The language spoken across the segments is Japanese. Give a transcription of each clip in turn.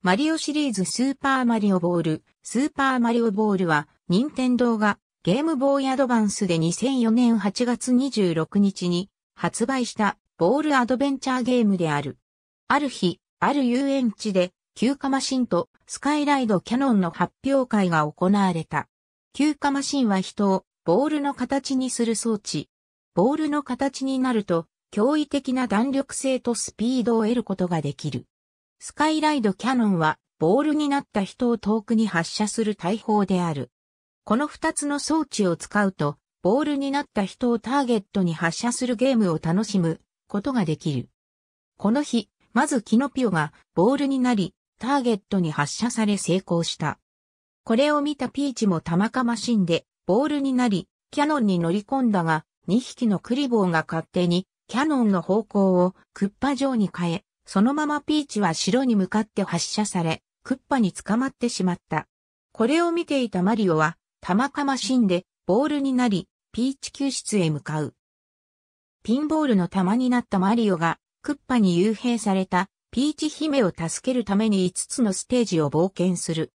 マリオシリーズスーパーマリオボール、スーパーマリオボールは、任天堂がゲームボーイアドバンスで2004年8月26日に発売したボールアドベンチャーゲームである。ある日、ある遊園地で、休暇マシンとスカイライドキャノンの発表会が行われた。休暇マシンは人をボールの形にする装置。ボールの形になると、驚異的な弾力性とスピードを得ることができる。スカイライドキャノンは、ボールになった人を遠くに発射する大砲である。この二つの装置を使うと、ボールになった人をターゲットに発射するゲームを楽しむことができる。この日、まずキノピオがボールになり、ターゲットに発射され成功した。これを見たピーチも玉かましんで、ボールになり、キャノンに乗り込んだが、2匹のクリボーが勝手に、キャノンの方向をクッパ状に変え、そのままピーチは城に向かって発射され、クッパに捕まってしまった。これを見ていたマリオは、たまかま死んで、ボールになり、ピーチ救出へ向かう。ピンボールの玉になったマリオが、クッパに幽閉された、ピーチ姫を助けるために5つのステージを冒険する。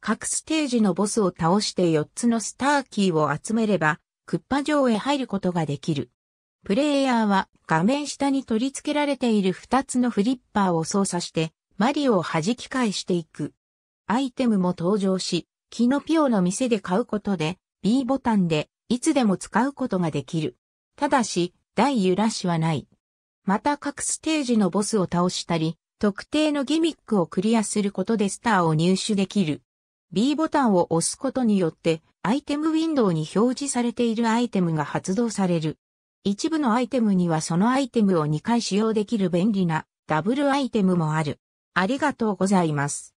各ステージのボスを倒して4つのスターキーを集めれば、クッパ城へ入ることができる。プレイヤーは画面下に取り付けられている2つのフリッパーを操作して、マリオを弾き返していく。アイテムも登場し、キノピオの店で買うことで、B ボタンでいつでも使うことができる。ただし、大揺らしはない。また各ステージのボスを倒したり、特定のギミックをクリアすることでスターを入手できる。B ボタンを押すことによって、アイテムウィンドウに表示されているアイテムが発動される。一部のアイテムにはそのアイテムを2回使用できる便利なダブルアイテムもある。ありがとうございます。